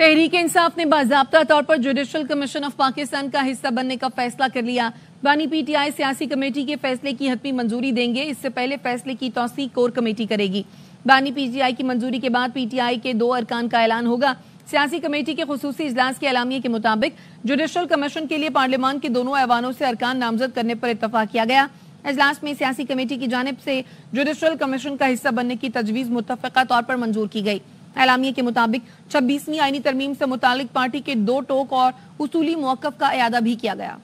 तहरीक इंसाफ ने बाबा तौर पर जुडिशल कमीशन ऑफ पाकिस्तान का हिस्सा बनने का फैसला कर लिया बानी पीटीआई सियासी कमेटी के फैसले की हतमी मंजूरी देंगे इससे पहले फैसले की तोसी कोर कमेटी करेगी बानी पीटीआई की मंजूरी के बाद पीटीआई के दो अरकान का ऐलान होगा सियासी कमेटी के खसूसी इजलास के अलामिया के मुताबिक जुडिशल कमीशन के लिए पार्लियामान के दोनों ऐवानों से अरकान नामजद करने पर इतफा किया गया इजलास में सियासी कमेटी की जानब से जुडिशल कमीशन का हिस्सा बनने की तजवीज मुतफ़ा तौर पर मंजूर की गई एलामिया के मुताबिक छब्बीसवीं आईनी तरमीम से मुतालिक पार्टी के दो टोक और उसूली मौकफ का अदा भी किया गया